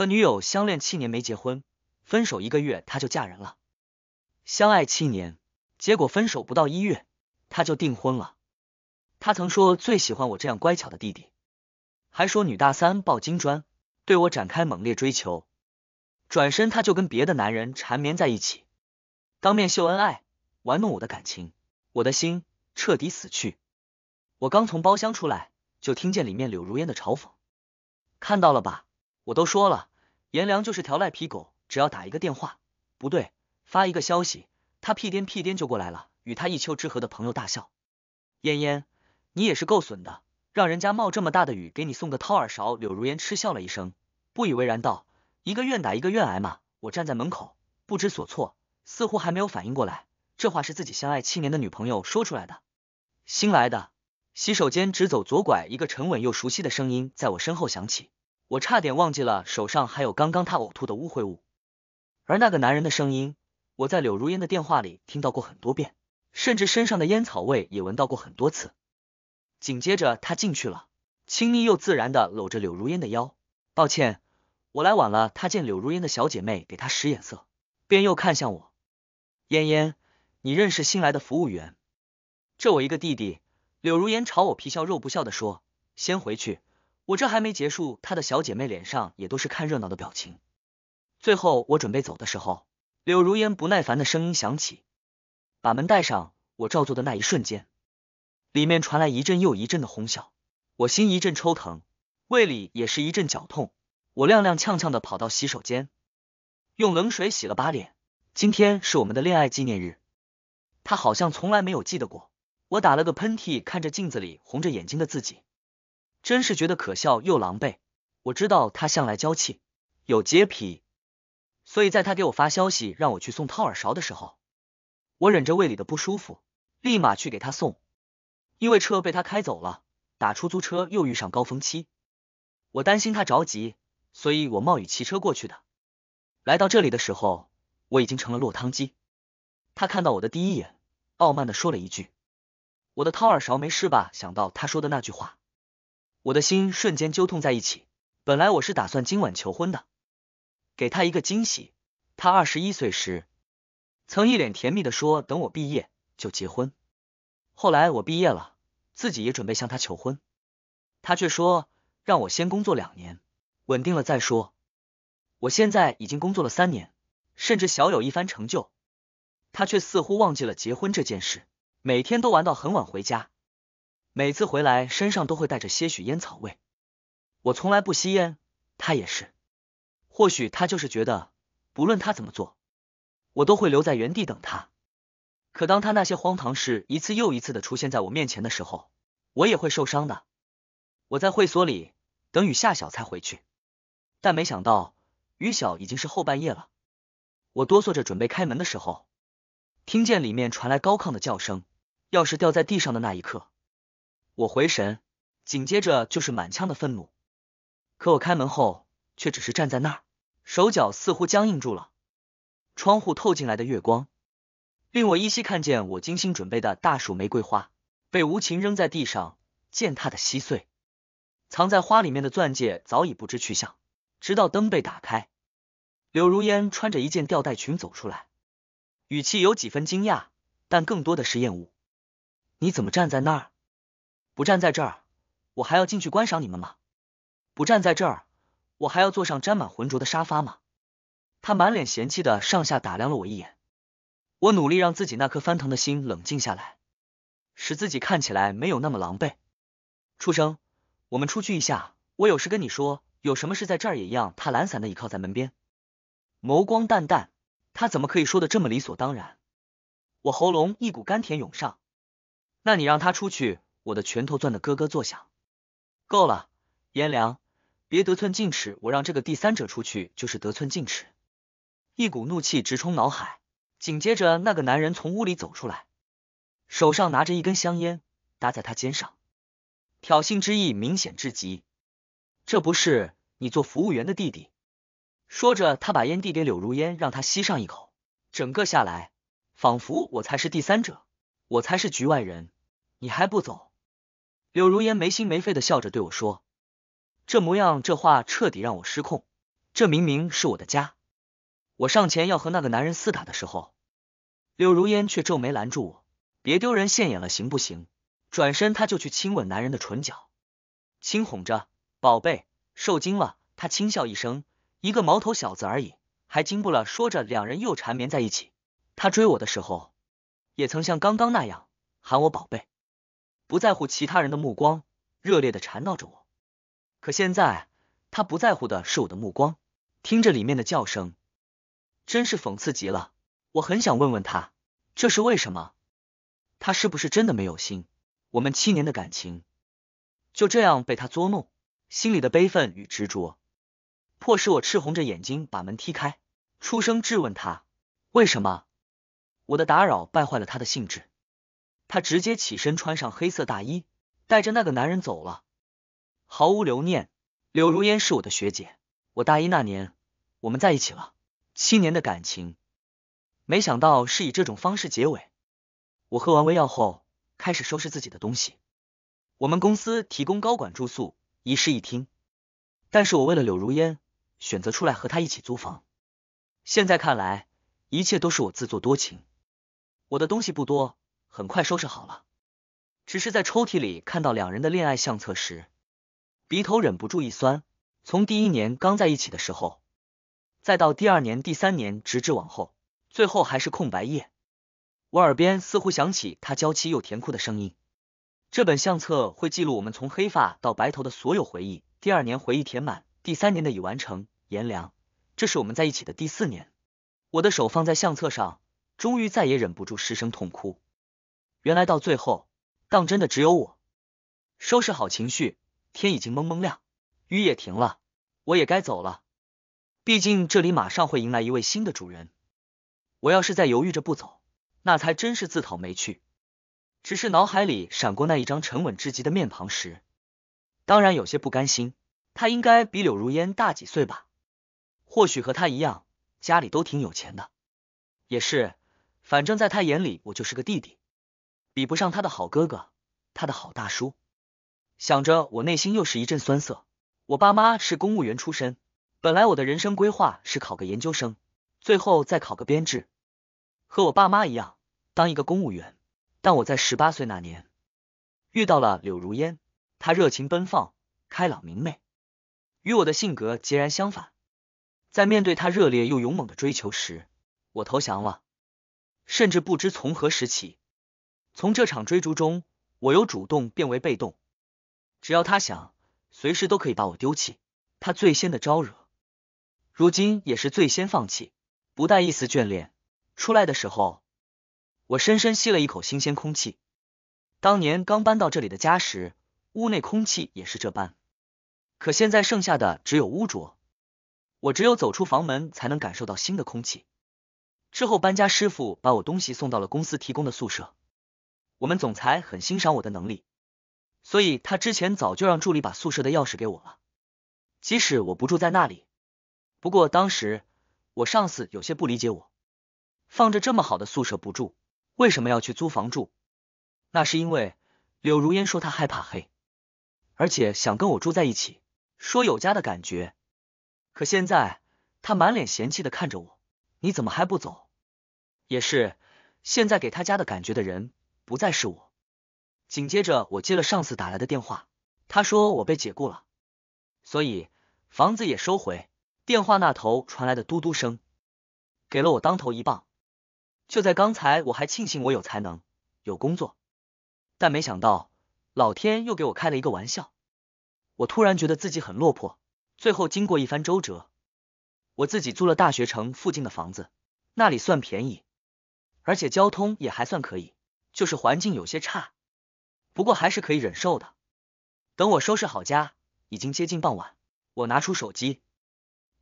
和女友相恋七年没结婚，分手一个月他就嫁人了。相爱七年，结果分手不到一月他就订婚了。他曾说最喜欢我这样乖巧的弟弟，还说女大三抱金砖，对我展开猛烈追求。转身他就跟别的男人缠绵在一起，当面秀恩爱，玩弄我的感情，我的心彻底死去。我刚从包厢出来，就听见里面柳如烟的嘲讽：“看到了吧，我都说了。”颜良就是条赖皮狗，只要打一个电话，不对，发一个消息，他屁颠屁颠就过来了。与他一丘之貉的朋友大笑。燕燕，你也是够损的，让人家冒这么大的雨给你送个掏耳勺。柳如烟嗤笑了一声，不以为然道：“一个愿打一个愿挨嘛。”我站在门口，不知所措，似乎还没有反应过来，这话是自己相爱七年的女朋友说出来的。新来的，洗手间直走左拐，一个沉稳又熟悉的声音在我身后响起。我差点忘记了手上还有刚刚他呕吐的污秽物，而那个男人的声音，我在柳如烟的电话里听到过很多遍，甚至身上的烟草味也闻到过很多次。紧接着他进去了，亲昵又自然的搂着柳如烟的腰。抱歉，我来晚了。他见柳如烟的小姐妹给他使眼色，便又看向我。嫣嫣，你认识新来的服务员？这我一个弟弟。柳如烟朝我皮笑肉不笑的说：“先回去。”我这还没结束，她的小姐妹脸上也都是看热闹的表情。最后我准备走的时候，柳如烟不耐烦的声音响起：“把门带上。”我照做的那一瞬间，里面传来一阵又一阵的哄笑，我心一阵抽疼，胃里也是一阵绞痛。我踉踉跄跄的跑到洗手间，用冷水洗了把脸。今天是我们的恋爱纪念日，他好像从来没有记得过。我打了个喷嚏，看着镜子里红着眼睛的自己。真是觉得可笑又狼狈。我知道他向来娇气，有洁癖，所以在他给我发消息让我去送掏耳勺的时候，我忍着胃里的不舒服，立马去给他送。因为车被他开走了，打出租车又遇上高峰期，我担心他着急，所以我冒雨骑车过去的。来到这里的时候，我已经成了落汤鸡。他看到我的第一眼，傲慢的说了一句：“我的掏耳勺没事吧？”想到他说的那句话。我的心瞬间揪痛在一起。本来我是打算今晚求婚的，给他一个惊喜。他二十一岁时，曾一脸甜蜜的说，等我毕业就结婚。后来我毕业了，自己也准备向他求婚，他却说让我先工作两年，稳定了再说。我现在已经工作了三年，甚至小有一番成就，他却似乎忘记了结婚这件事，每天都玩到很晚回家。每次回来身上都会带着些许烟草味，我从来不吸烟，他也是。或许他就是觉得，不论他怎么做，我都会留在原地等他。可当他那些荒唐事一次又一次的出现在我面前的时候，我也会受伤的。我在会所里等雨下小才回去，但没想到雨小已经是后半夜了。我哆嗦着准备开门的时候，听见里面传来高亢的叫声，钥匙掉在地上的那一刻。我回神，紧接着就是满腔的愤怒。可我开门后，却只是站在那儿，手脚似乎僵硬住了。窗户透进来的月光，令我依稀看见我精心准备的大束玫瑰花被无情扔在地上，践踏的稀碎。藏在花里面的钻戒早已不知去向。直到灯被打开，柳如烟穿着一件吊带裙走出来，语气有几分惊讶，但更多的是厌恶。你怎么站在那儿？不站在这儿，我还要进去观赏你们吗？不站在这儿，我还要坐上沾满浑浊的沙发吗？他满脸嫌弃的上下打量了我一眼，我努力让自己那颗翻腾的心冷静下来，使自己看起来没有那么狼狈。出生，我们出去一下，我有事跟你说。有什么事在这儿也一样。他懒散的倚靠在门边，眸光淡淡。他怎么可以说的这么理所当然？我喉咙一股甘甜涌上。那你让他出去。我的拳头攥得咯咯作响，够了，颜良，别得寸进尺，我让这个第三者出去就是得寸进尺。一股怒气直冲脑海，紧接着那个男人从屋里走出来，手上拿着一根香烟搭在他肩上，挑衅之意明显至极。这不是你做服务员的弟弟？说着，他把烟递给柳如烟，让他吸上一口。整个下来，仿佛我才是第三者，我才是局外人，你还不走？柳如烟没心没肺的笑着对我说：“这模样，这话彻底让我失控。这明明是我的家，我上前要和那个男人厮打的时候，柳如烟却皱眉拦住我：‘别丢人现眼了，行不行？’转身，他就去亲吻男人的唇角，轻哄着：‘宝贝，受惊了。’他轻笑一声：‘一个毛头小子而已，还惊不了。’说着，两人又缠绵在一起。他追我的时候，也曾像刚刚那样喊我‘宝贝’。”不在乎其他人的目光，热烈的缠绕着我。可现在他不在乎的是我的目光，听着里面的叫声，真是讽刺极了。我很想问问他，这是为什么？他是不是真的没有心？我们七年的感情就这样被他捉弄，心里的悲愤与执着，迫使我赤红着眼睛把门踢开，出声质问他，为什么？我的打扰败坏了他的兴致。他直接起身穿上黑色大衣，带着那个男人走了，毫无留念。柳如烟是我的学姐，我大一那年我们在一起了，七年的感情，没想到是以这种方式结尾。我喝完微药后，开始收拾自己的东西。我们公司提供高管住宿，一室一厅，但是我为了柳如烟，选择出来和她一起租房。现在看来，一切都是我自作多情。我的东西不多。很快收拾好了，只是在抽屉里看到两人的恋爱相册时，鼻头忍不住一酸。从第一年刚在一起的时候，再到第二年、第三年，直至往后，最后还是空白页。我耳边似乎响起他娇妻又甜酷的声音：“这本相册会记录我们从黑发到白头的所有回忆。”第二年回忆填满，第三年的已完成。颜良，这是我们在一起的第四年。我的手放在相册上，终于再也忍不住，失声痛哭。原来到最后，当真的只有我收拾好情绪。天已经蒙蒙亮，雨也停了，我也该走了。毕竟这里马上会迎来一位新的主人，我要是在犹豫着不走，那才真是自讨没趣。只是脑海里闪过那一张沉稳至极的面庞时，当然有些不甘心。他应该比柳如烟大几岁吧？或许和他一样，家里都挺有钱的。也是，反正在他眼里，我就是个弟弟。比不上他的好哥哥，他的好大叔。想着我内心又是一阵酸涩。我爸妈是公务员出身，本来我的人生规划是考个研究生，最后再考个编制，和我爸妈一样当一个公务员。但我在十八岁那年遇到了柳如烟，她热情奔放、开朗明媚，与我的性格截然相反。在面对她热烈又勇猛的追求时，我投降了，甚至不知从何时起。从这场追逐中，我由主动变为被动。只要他想，随时都可以把我丢弃。他最先的招惹，如今也是最先放弃，不带一丝眷恋。出来的时候，我深深吸了一口新鲜空气。当年刚搬到这里的家时，屋内空气也是这般。可现在剩下的只有污浊，我只有走出房门才能感受到新的空气。之后，搬家师傅把我东西送到了公司提供的宿舍。我们总裁很欣赏我的能力，所以他之前早就让助理把宿舍的钥匙给我了。即使我不住在那里，不过当时我上司有些不理解我，放着这么好的宿舍不住，为什么要去租房住？那是因为柳如烟说她害怕黑，而且想跟我住在一起，说有家的感觉。可现在她满脸嫌弃的看着我，你怎么还不走？也是，现在给他家的感觉的人。不再是我。紧接着，我接了上司打来的电话，他说我被解雇了，所以房子也收回。电话那头传来的嘟嘟声，给了我当头一棒。就在刚才，我还庆幸我有才能、有工作，但没想到老天又给我开了一个玩笑。我突然觉得自己很落魄。最后，经过一番周折，我自己租了大学城附近的房子，那里算便宜，而且交通也还算可以。就是环境有些差，不过还是可以忍受的。等我收拾好家，已经接近傍晚，我拿出手机，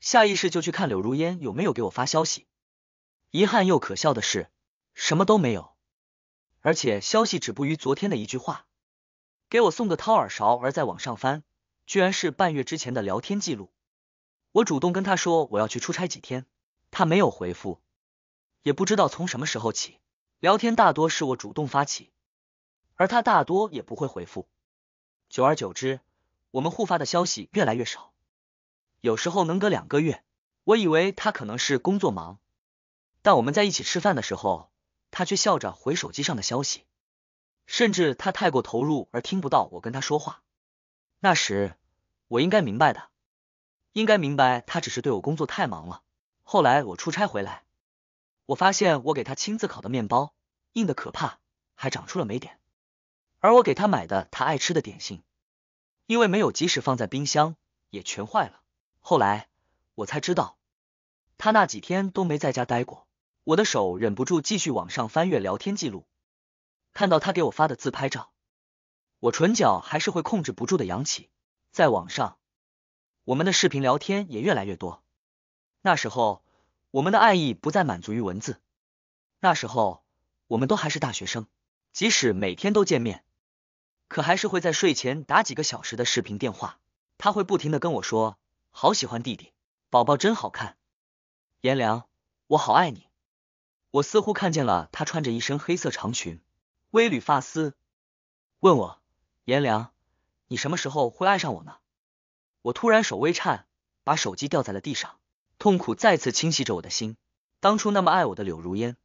下意识就去看柳如烟有没有给我发消息。遗憾又可笑的是，什么都没有，而且消息止步于昨天的一句话：“给我送个掏耳勺。”而在网上翻，居然是半月之前的聊天记录。我主动跟他说我要去出差几天，他没有回复，也不知道从什么时候起。聊天大多是我主动发起，而他大多也不会回复。久而久之，我们互发的消息越来越少，有时候能隔两个月。我以为他可能是工作忙，但我们在一起吃饭的时候，他却笑着回手机上的消息，甚至他太过投入而听不到我跟他说话。那时，我应该明白的，应该明白他只是对我工作太忙了。后来我出差回来。我发现我给他亲自烤的面包硬的可怕，还长出了霉点，而我给他买的他爱吃的点心，因为没有及时放在冰箱，也全坏了。后来我才知道，他那几天都没在家待过。我的手忍不住继续往上翻阅聊天记录，看到他给我发的自拍照，我唇角还是会控制不住的扬起。在网上，我们的视频聊天也越来越多。那时候。我们的爱意不再满足于文字。那时候，我们都还是大学生，即使每天都见面，可还是会在睡前打几个小时的视频电话。他会不停的跟我说，好喜欢弟弟，宝宝真好看，颜良，我好爱你。我似乎看见了他穿着一身黑色长裙，微缕发丝，问我，颜良，你什么时候会爱上我呢？我突然手微颤，把手机掉在了地上。痛苦再次侵袭着我的心。当初那么爱我的柳如烟，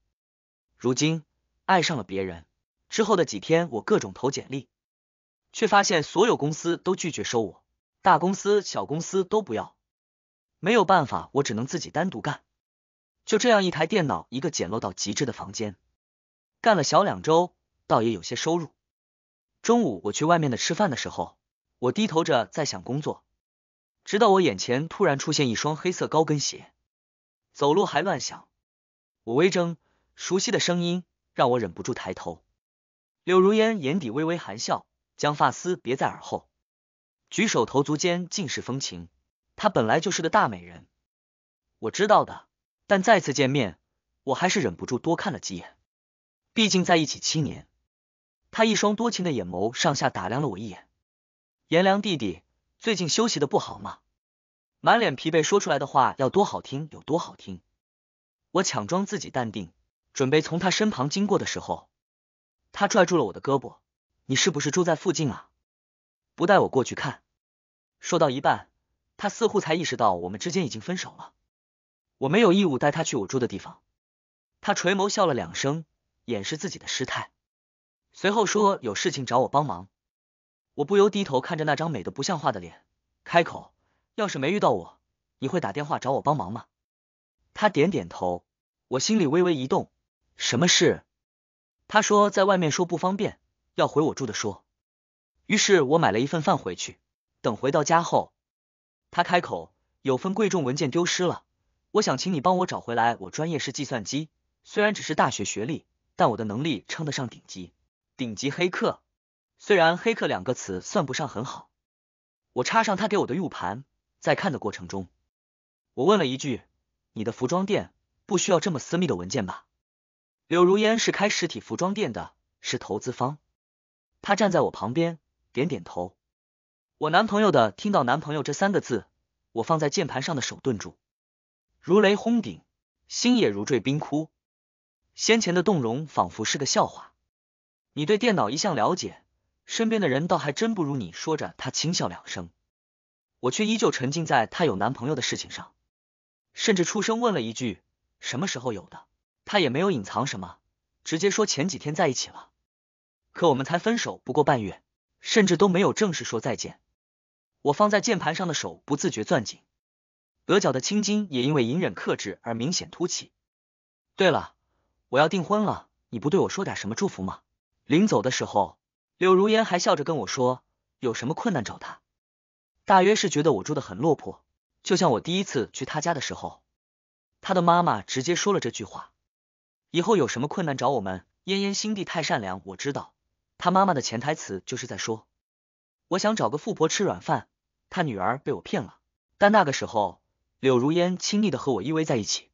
如今爱上了别人。之后的几天，我各种投简历，却发现所有公司都拒绝收我，大公司、小公司都不要。没有办法，我只能自己单独干。就这样，一台电脑，一个简陋到极致的房间，干了小两周，倒也有些收入。中午我去外面的吃饭的时候，我低头着在想工作。直到我眼前突然出现一双黑色高跟鞋，走路还乱响。我微怔，熟悉的声音让我忍不住抬头。柳如烟眼底微微含笑，将发丝别在耳后，举手投足间尽是风情。她本来就是个大美人，我知道的。但再次见面，我还是忍不住多看了几眼。毕竟在一起七年，她一双多情的眼眸上下打量了我一眼。颜良弟弟。最近休息的不好吗？满脸疲惫，说出来的话要多好听有多好听。我强装自己淡定，准备从他身旁经过的时候，他拽住了我的胳膊。你是不是住在附近啊？不带我过去看。说到一半，他似乎才意识到我们之间已经分手了。我没有义务带他去我住的地方。他垂眸笑了两声，掩饰自己的失态，随后说有事情找我帮忙。我不由低头看着那张美的不像话的脸，开口：“要是没遇到我，你会打电话找我帮忙吗？”他点点头，我心里微微一动。什么事？他说在外面说不方便，要回我住的说。于是我买了一份饭回去。等回到家后，他开口：“有份贵重文件丢失了，我想请你帮我找回来。”我专业是计算机，虽然只是大学学历，但我的能力称得上顶级，顶级黑客。虽然“黑客”两个词算不上很好，我插上他给我的 U 盘，在看的过程中，我问了一句：“你的服装店不需要这么私密的文件吧？”柳如烟是开实体服装店的，是投资方。他站在我旁边，点点头。我男朋友的，听到“男朋友”这三个字，我放在键盘上的手顿住，如雷轰顶，心也如坠冰窟。先前的动容仿佛是个笑话。你对电脑一向了解。身边的人倒还真不如你。说着，他轻笑两声，我却依旧沉浸在她有男朋友的事情上，甚至出声问了一句：“什么时候有的？”她也没有隐藏什么，直接说前几天在一起了。可我们才分手不过半月，甚至都没有正式说再见。我放在键盘上的手不自觉攥紧，额角的青筋也因为隐忍克制而明显凸起。对了，我要订婚了，你不对我说点什么祝福吗？临走的时候。柳如烟还笑着跟我说：“有什么困难找他。”大约是觉得我住的很落魄，就像我第一次去他家的时候，他的妈妈直接说了这句话：“以后有什么困难找我们。”嫣嫣心地太善良，我知道，他妈妈的潜台词就是在说，我想找个富婆吃软饭，他女儿被我骗了。但那个时候，柳如烟亲昵的和我依偎在一起，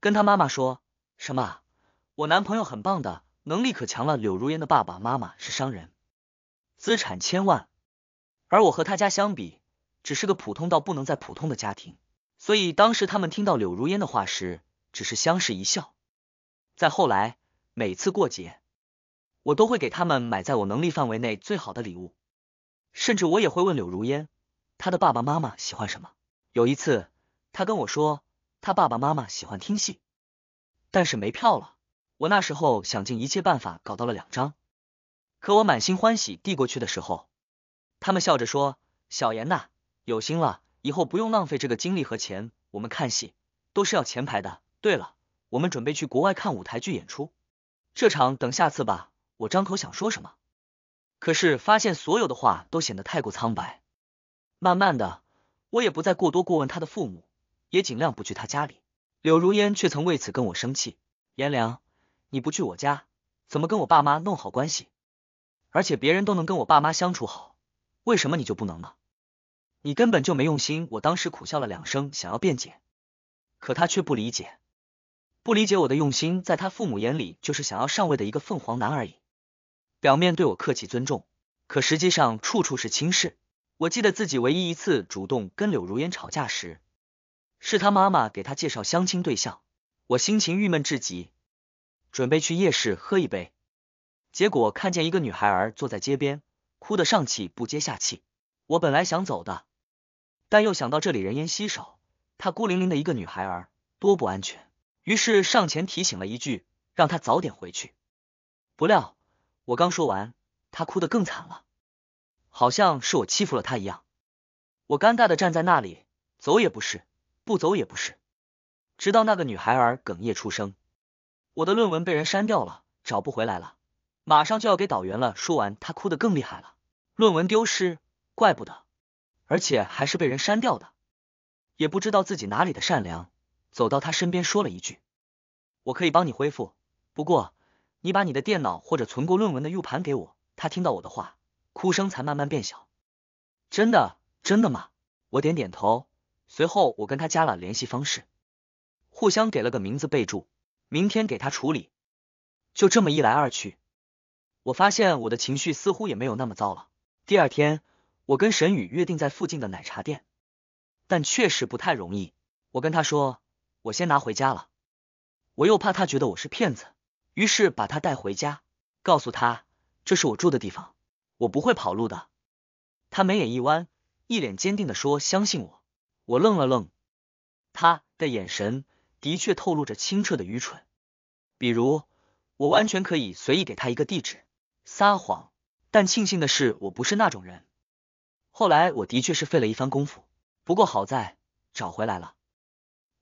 跟他妈妈说什么：“我男朋友很棒的。”能力可强了，柳如烟的爸爸妈妈是商人，资产千万，而我和他家相比，只是个普通到不能再普通的家庭。所以当时他们听到柳如烟的话时，只是相视一笑。再后来，每次过节，我都会给他们买在我能力范围内最好的礼物，甚至我也会问柳如烟，她的爸爸妈妈喜欢什么。有一次，她跟我说，她爸爸妈妈喜欢听戏，但是没票了。我那时候想尽一切办法搞到了两张，可我满心欢喜递过去的时候，他们笑着说：“小妍呐，有心了，以后不用浪费这个精力和钱。我们看戏都是要前排的。对了，我们准备去国外看舞台剧演出，这场等下次吧。”我张口想说什么，可是发现所有的话都显得太过苍白。慢慢的，我也不再过多过问他的父母，也尽量不去他家里。柳如烟却曾为此跟我生气，颜良。你不去我家，怎么跟我爸妈弄好关系？而且别人都能跟我爸妈相处好，为什么你就不能呢？你根本就没用心。我当时苦笑了两声，想要辩解，可他却不理解，不理解我的用心，在他父母眼里就是想要上位的一个凤凰男而已。表面对我客气尊重，可实际上处处是轻视。我记得自己唯一一次主动跟柳如烟吵架时，是他妈妈给他介绍相亲对象，我心情郁闷至极。准备去夜市喝一杯，结果看见一个女孩儿坐在街边，哭得上气不接下气。我本来想走的，但又想到这里人烟稀少，她孤零零的一个女孩儿多不安全，于是上前提醒了一句，让她早点回去。不料我刚说完，她哭得更惨了，好像是我欺负了她一样。我尴尬的站在那里，走也不是，不走也不是，直到那个女孩儿哽咽出声。我的论文被人删掉了，找不回来了，马上就要给导员了。说完，他哭得更厉害了。论文丢失，怪不得，而且还是被人删掉的，也不知道自己哪里的善良。走到他身边，说了一句：“我可以帮你恢复，不过你把你的电脑或者存过论文的 U 盘给我。”他听到我的话，哭声才慢慢变小。真的，真的吗？我点点头，随后我跟他加了联系方式，互相给了个名字备注。明天给他处理。就这么一来二去，我发现我的情绪似乎也没有那么糟了。第二天，我跟沈宇约定在附近的奶茶店，但确实不太容易。我跟他说，我先拿回家了。我又怕他觉得我是骗子，于是把他带回家，告诉他这是我住的地方，我不会跑路的。他眉眼一弯，一脸坚定的说：“相信我。”我愣了愣，他的眼神的确透露着清澈的愚蠢。比如，我完全可以随意给他一个地址撒谎，但庆幸的是，我不是那种人。后来我的确是费了一番功夫，不过好在找回来了。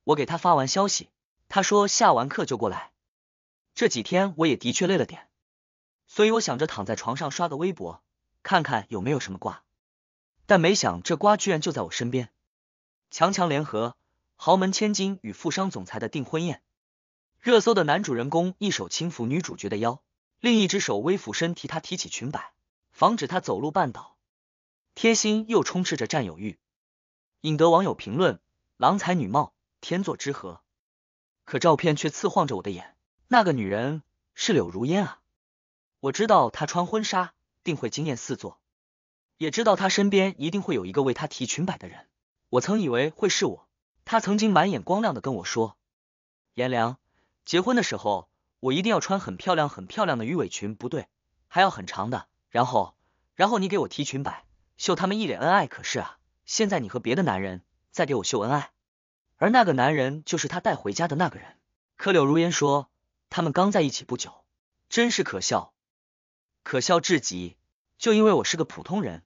我给他发完消息，他说下完课就过来。这几天我也的确累了点，所以我想着躺在床上刷个微博，看看有没有什么瓜。但没想这瓜居然就在我身边。强强联合，豪门千金与富商总裁的订婚宴。热搜的男主人公一手轻抚女主角的腰，另一只手微俯身替她提起裙摆，防止她走路绊倒，贴心又充斥着占有欲，引得网友评论：郎才女貌，天作之合。可照片却刺晃着我的眼，那个女人是柳如烟啊！我知道她穿婚纱定会惊艳四座，也知道她身边一定会有一个为她提裙摆的人。我曾以为会是我，她曾经满眼光亮的跟我说：颜良。结婚的时候，我一定要穿很漂亮、很漂亮的鱼尾裙，不对，还要很长的。然后，然后你给我提裙摆，秀他们一脸恩爱。可是啊，现在你和别的男人在给我秀恩爱，而那个男人就是他带回家的那个人。柯柳如烟说他们刚在一起不久，真是可笑，可笑至极。就因为我是个普通人，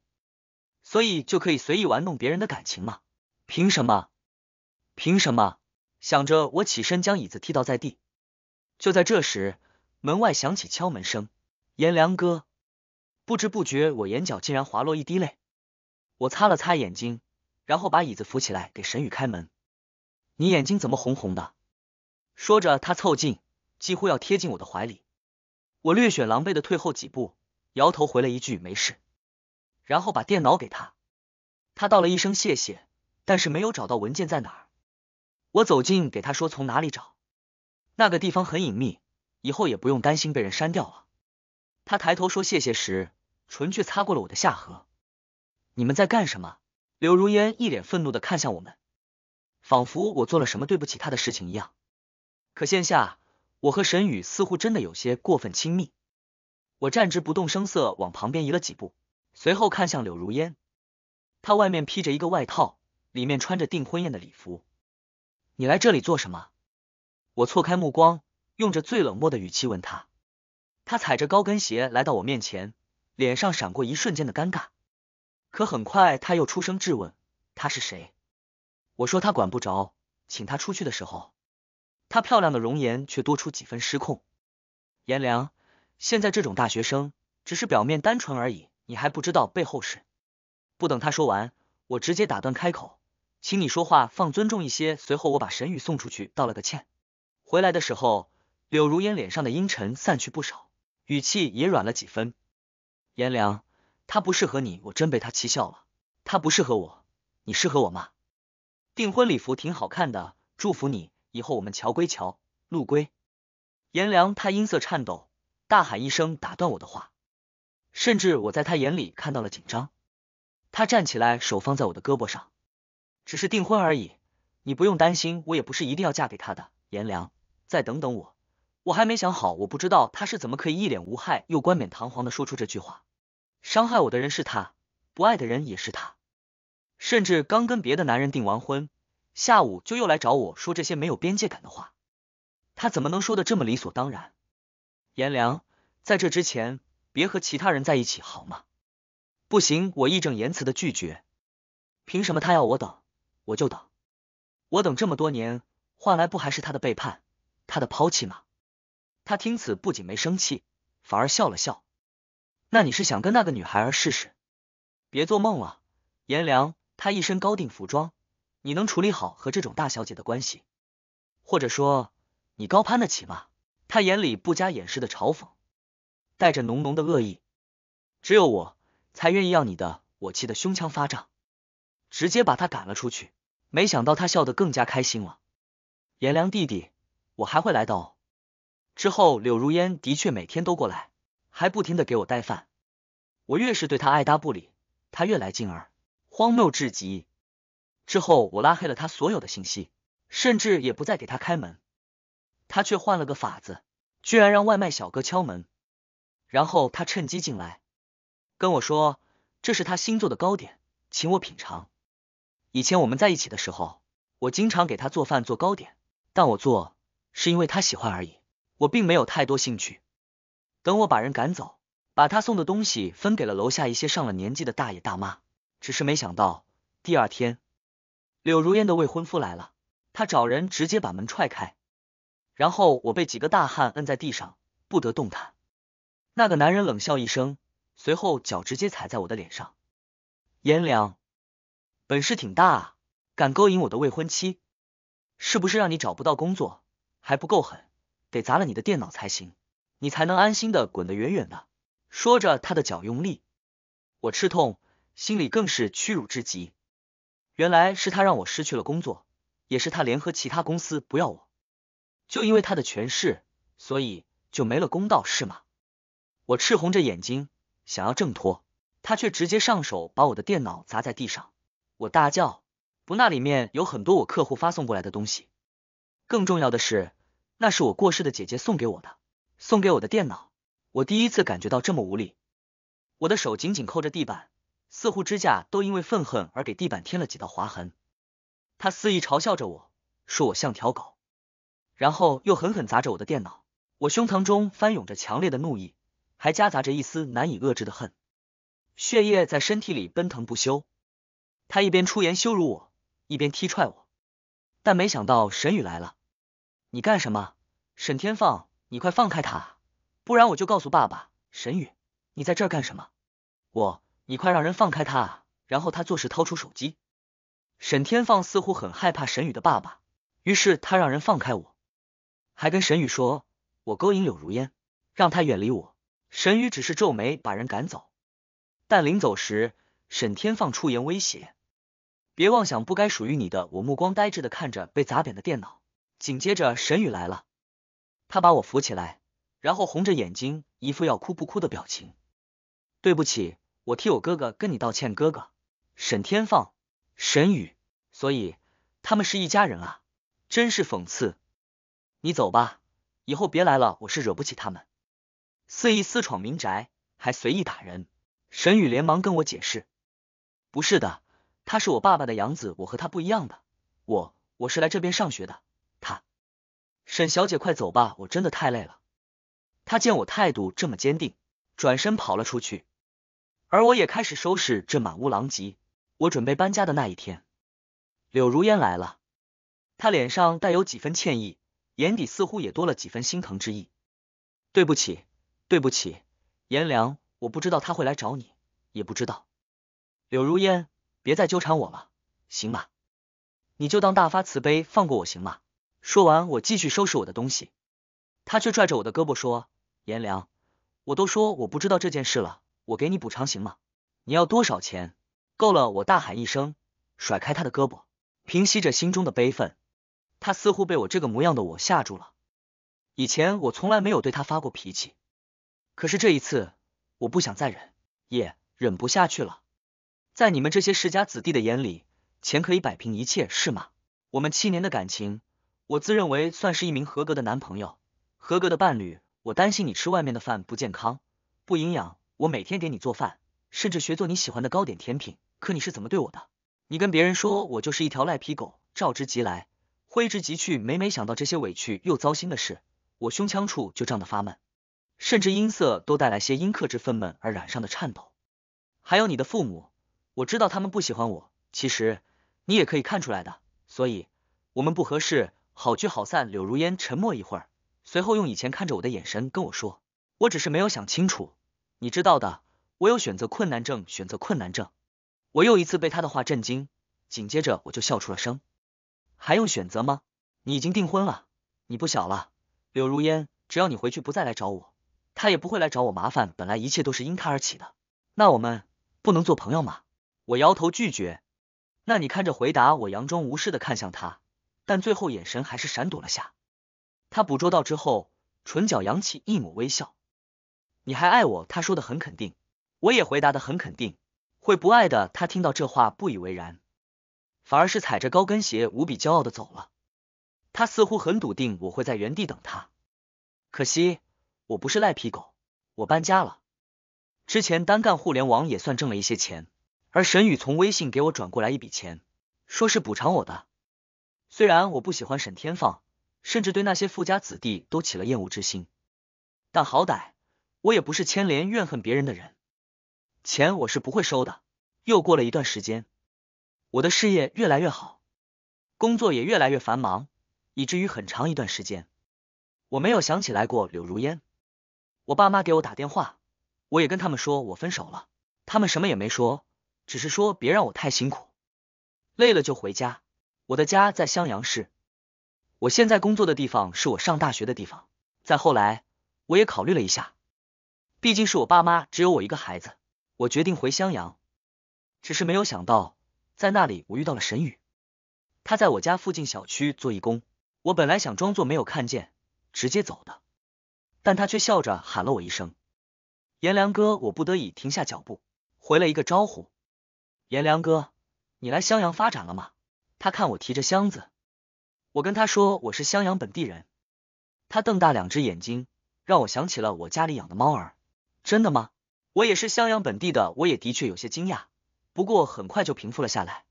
所以就可以随意玩弄别人的感情吗？凭什么？凭什么？想着我起身将椅子踢倒在地。就在这时，门外响起敲门声。颜良哥，不知不觉，我眼角竟然滑落一滴泪。我擦了擦眼睛，然后把椅子扶起来给沈宇开门。你眼睛怎么红红的？说着，他凑近，几乎要贴近我的怀里。我略显狼狈的退后几步，摇头回了一句没事，然后把电脑给他。他道了一声谢谢，但是没有找到文件在哪儿。我走近给他说从哪里找。那个地方很隐秘，以后也不用担心被人删掉了。他抬头说谢谢时，唇却擦过了我的下颌。你们在干什么？柳如烟一脸愤怒的看向我们，仿佛我做了什么对不起他的事情一样。可现下我和沈宇似乎真的有些过分亲密。我站直，不动声色往旁边移了几步，随后看向柳如烟。她外面披着一个外套，里面穿着订婚宴的礼服。你来这里做什么？我错开目光，用着最冷漠的语气问他。他踩着高跟鞋来到我面前，脸上闪过一瞬间的尴尬，可很快他又出声质问：“他是谁？”我说：“他管不着。”请他出去的时候，他漂亮的容颜却多出几分失控。颜良，现在这种大学生只是表面单纯而已，你还不知道背后事。不等他说完，我直接打断开口：“请你说话放尊重一些。”随后我把沈宇送出去，道了个歉。回来的时候，柳如烟脸上的阴沉散去不少，语气也软了几分。颜良，他不适合你，我真被他气笑了。他不适合我，你适合我吗？订婚礼服挺好看的，祝福你。以后我们桥归桥，路归。颜良，他音色颤抖，大喊一声打断我的话，甚至我在他眼里看到了紧张。他站起来，手放在我的胳膊上，只是订婚而已，你不用担心，我也不是一定要嫁给他的。颜良。再等等我，我还没想好，我不知道他是怎么可以一脸无害又冠冕堂皇的说出这句话。伤害我的人是他，不爱的人也是他，甚至刚跟别的男人订完婚，下午就又来找我说这些没有边界感的话。他怎么能说的这么理所当然？颜良，在这之前别和其他人在一起好吗？不行，我义正言辞的拒绝。凭什么他要我等，我就等。我等这么多年，换来不还是他的背叛？他的抛弃吗？他听此不仅没生气，反而笑了笑。那你是想跟那个女孩儿试试？别做梦了，颜良，她一身高定服装，你能处理好和这种大小姐的关系？或者说，你高攀得起吗？他眼里不加掩饰的嘲讽，带着浓浓的恶意。只有我才愿意要你的，我气得胸腔发胀，直接把他赶了出去。没想到他笑得更加开心了。颜良弟弟。我还会来的。之后，柳如烟的确每天都过来，还不停的给我带饭。我越是对他爱搭不理，他越来劲儿，荒谬至极。之后，我拉黑了他所有的信息，甚至也不再给他开门。他却换了个法子，居然让外卖小哥敲门，然后他趁机进来，跟我说这是他新做的糕点，请我品尝。以前我们在一起的时候，我经常给他做饭做糕点，但我做。是因为他喜欢而已，我并没有太多兴趣。等我把人赶走，把他送的东西分给了楼下一些上了年纪的大爷大妈。只是没想到第二天，柳如烟的未婚夫来了，他找人直接把门踹开，然后我被几个大汉摁在地上不得动弹。那个男人冷笑一声，随后脚直接踩在我的脸上。颜良，本事挺大啊，敢勾引我的未婚妻，是不是让你找不到工作？还不够狠，得砸了你的电脑才行，你才能安心的滚得远远的。说着，他的脚用力，我吃痛，心里更是屈辱至极。原来是他让我失去了工作，也是他联合其他公司不要我，就因为他的权势，所以就没了公道是吗？我赤红着眼睛，想要挣脱，他却直接上手把我的电脑砸在地上。我大叫，不，那里面有很多我客户发送过来的东西。更重要的是，那是我过世的姐姐送给我的，送给我的电脑。我第一次感觉到这么无力，我的手紧紧扣着地板，似乎指甲都因为愤恨而给地板添了几道划痕。他肆意嘲笑着我，说我像条狗，然后又狠狠砸着我的电脑。我胸膛中翻涌着强烈的怒意，还夹杂着一丝难以遏制的恨，血液在身体里奔腾不休。他一边出言羞辱我，一边踢踹我。但没想到沈宇来了，你干什么？沈天放，你快放开他，不然我就告诉爸爸。沈宇，你在这儿干什么？我，你快让人放开他。然后他做事掏出手机。沈天放似乎很害怕沈宇的爸爸，于是他让人放开我，还跟沈宇说，我勾引柳如烟，让他远离我。沈宇只是皱眉把人赶走，但临走时，沈天放出言威胁。别妄想不该属于你的。我目光呆滞的看着被砸扁的电脑，紧接着沈宇来了，他把我扶起来，然后红着眼睛，一副要哭不哭的表情。对不起，我替我哥哥跟你道歉，哥哥，沈天放，沈宇，所以他们是一家人啊，真是讽刺。你走吧，以后别来了，我是惹不起他们，肆意私闯民宅，还随意打人。沈宇连忙跟我解释，不是的。他是我爸爸的养子，我和他不一样的。我我是来这边上学的。他，沈小姐，快走吧，我真的太累了。他见我态度这么坚定，转身跑了出去。而我也开始收拾这满屋狼藉。我准备搬家的那一天，柳如烟来了。她脸上带有几分歉意，眼底似乎也多了几分心疼之意。对不起，对不起，颜良，我不知道他会来找你，也不知道柳如烟。别再纠缠我了，行吗？你就当大发慈悲放过我，行吗？说完，我继续收拾我的东西，他却拽着我的胳膊说：“颜良，我都说我不知道这件事了，我给你补偿行吗？你要多少钱？够了！”我大喊一声，甩开他的胳膊，平息着心中的悲愤。他似乎被我这个模样的我吓住了。以前我从来没有对他发过脾气，可是这一次，我不想再忍，也忍不下去了。在你们这些世家子弟的眼里，钱可以摆平一切，是吗？我们七年的感情，我自认为算是一名合格的男朋友、合格的伴侣。我担心你吃外面的饭不健康、不营养，我每天给你做饭，甚至学做你喜欢的糕点、甜品。可你是怎么对我的？你跟别人说我就是一条赖皮狗，召之即来，挥之即去。每每想到这些委屈又糟心的事，我胸腔处就胀得发闷，甚至音色都带来些因克制愤懑而染上的颤抖。还有你的父母。我知道他们不喜欢我，其实你也可以看出来的，所以我们不合适，好聚好散。柳如烟沉默一会儿，随后用以前看着我的眼神跟我说：“我只是没有想清楚，你知道的，我有选择困难症。”选择困难症，我又一次被他的话震惊，紧接着我就笑出了声。还用选择吗？你已经订婚了，你不小了。柳如烟，只要你回去不再来找我，他也不会来找我麻烦。本来一切都是因他而起的，那我们不能做朋友吗？我摇头拒绝，那你看着回答我，佯装无视的看向他，但最后眼神还是闪躲了下。他捕捉到之后，唇角扬起一抹微笑。你还爱我？他说的很肯定，我也回答的很肯定，会不爱的。他听到这话不以为然，反而是踩着高跟鞋无比骄傲的走了。他似乎很笃定我会在原地等他，可惜我不是赖皮狗，我搬家了。之前单干互联网也算挣了一些钱。而沈宇从微信给我转过来一笔钱，说是补偿我的。虽然我不喜欢沈天放，甚至对那些富家子弟都起了厌恶之心，但好歹我也不是牵连怨恨别人的人，钱我是不会收的。又过了一段时间，我的事业越来越好，工作也越来越繁忙，以至于很长一段时间我没有想起来过柳如烟。我爸妈给我打电话，我也跟他们说我分手了，他们什么也没说。只是说别让我太辛苦，累了就回家。我的家在襄阳市，我现在工作的地方是我上大学的地方。再后来，我也考虑了一下，毕竟是我爸妈只有我一个孩子，我决定回襄阳。只是没有想到，在那里我遇到了沈宇，他在我家附近小区做义工。我本来想装作没有看见，直接走的，但他却笑着喊了我一声“颜良哥”，我不得已停下脚步，回了一个招呼。颜良哥，你来襄阳发展了吗？他看我提着箱子，我跟他说我是襄阳本地人，他瞪大两只眼睛，让我想起了我家里养的猫儿。真的吗？我也是襄阳本地的，我也的确有些惊讶，不过很快就平复了下来，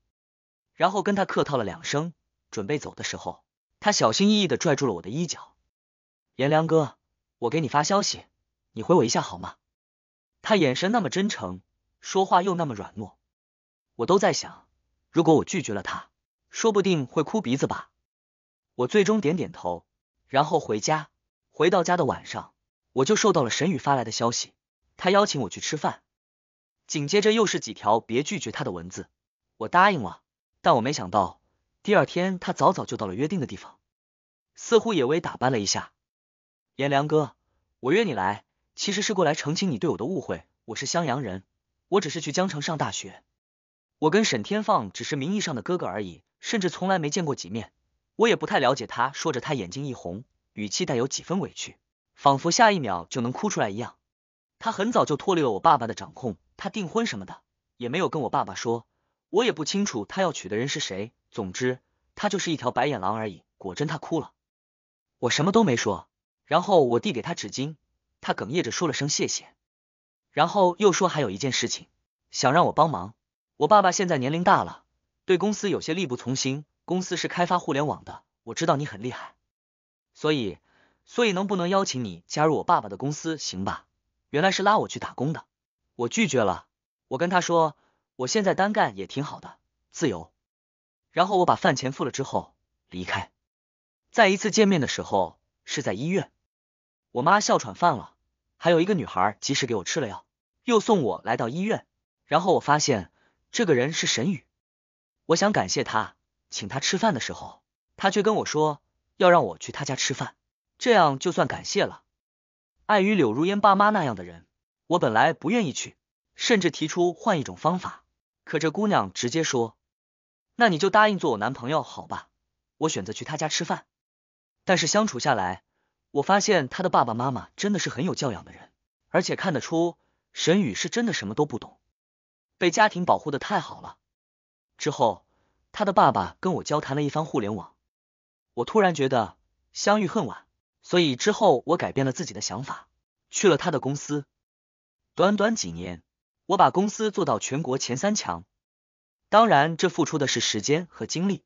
然后跟他客套了两声，准备走的时候，他小心翼翼的拽住了我的衣角。颜良哥，我给你发消息，你回我一下好吗？他眼神那么真诚，说话又那么软糯。我都在想，如果我拒绝了他，说不定会哭鼻子吧。我最终点点头，然后回家。回到家的晚上，我就收到了沈宇发来的消息，他邀请我去吃饭。紧接着又是几条别拒绝他的文字，我答应了。但我没想到，第二天他早早就到了约定的地方，似乎也微打扮了一下。颜良哥，我约你来，其实是过来澄清你对我的误会。我是襄阳人，我只是去江城上大学。我跟沈天放只是名义上的哥哥而已，甚至从来没见过几面，我也不太了解他。说着，他眼睛一红，语气带有几分委屈，仿佛下一秒就能哭出来一样。他很早就脱离了我爸爸的掌控，他订婚什么的也没有跟我爸爸说，我也不清楚他要娶的人是谁。总之，他就是一条白眼狼而已。果真，他哭了，我什么都没说，然后我递给他纸巾，他哽咽着说了声谢谢，然后又说还有一件事情想让我帮忙。我爸爸现在年龄大了，对公司有些力不从心。公司是开发互联网的，我知道你很厉害，所以，所以能不能邀请你加入我爸爸的公司？行吧，原来是拉我去打工的，我拒绝了。我跟他说，我现在单干也挺好的，自由。然后我把饭钱付了之后离开。再一次见面的时候是在医院，我妈哮喘犯了，还有一个女孩及时给我吃了药，又送我来到医院。然后我发现。这个人是沈宇，我想感谢他，请他吃饭的时候，他却跟我说要让我去他家吃饭，这样就算感谢了。碍于柳如烟爸妈那样的人，我本来不愿意去，甚至提出换一种方法，可这姑娘直接说，那你就答应做我男朋友好吧。我选择去他家吃饭，但是相处下来，我发现他的爸爸妈妈真的是很有教养的人，而且看得出沈宇是真的什么都不懂。被家庭保护的太好了，之后他的爸爸跟我交谈了一番互联网，我突然觉得相遇恨晚，所以之后我改变了自己的想法，去了他的公司。短短几年，我把公司做到全国前三强，当然这付出的是时间和精力，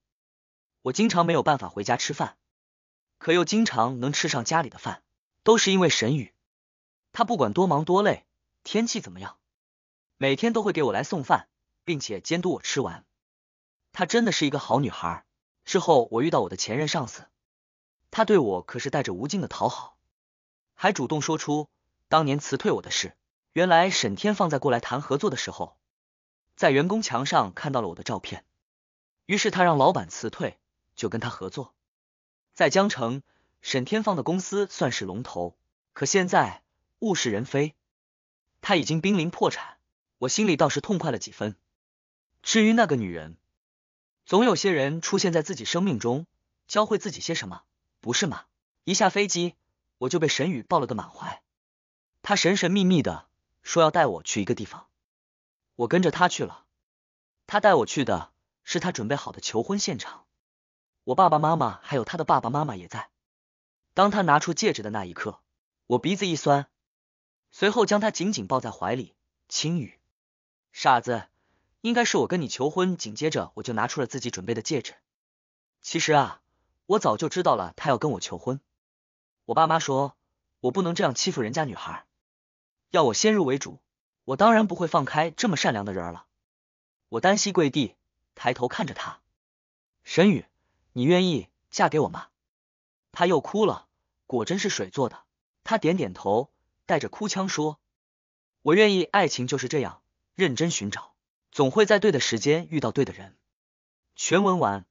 我经常没有办法回家吃饭，可又经常能吃上家里的饭，都是因为沈宇，他不管多忙多累，天气怎么样。每天都会给我来送饭，并且监督我吃完。她真的是一个好女孩。之后我遇到我的前任上司，他对我可是带着无尽的讨好，还主动说出当年辞退我的事。原来沈天放在过来谈合作的时候，在员工墙上看到了我的照片，于是他让老板辞退，就跟他合作。在江城，沈天放的公司算是龙头，可现在物是人非，他已经濒临破产。我心里倒是痛快了几分。至于那个女人，总有些人出现在自己生命中，教会自己些什么，不是吗？一下飞机，我就被沈宇抱了个满怀。他神神秘秘的说要带我去一个地方，我跟着他去了。他带我去的是他准备好的求婚现场。我爸爸妈妈还有他的爸爸妈妈也在。当他拿出戒指的那一刻，我鼻子一酸，随后将他紧紧抱在怀里，青语。傻子，应该是我跟你求婚，紧接着我就拿出了自己准备的戒指。其实啊，我早就知道了他要跟我求婚。我爸妈说我不能这样欺负人家女孩，要我先入为主，我当然不会放开这么善良的人儿了。我单膝跪地，抬头看着他，沈宇，你愿意嫁给我吗？他又哭了，果真是水做的。他点点头，带着哭腔说：“我愿意。”爱情就是这样。认真寻找，总会在对的时间遇到对的人。全文完。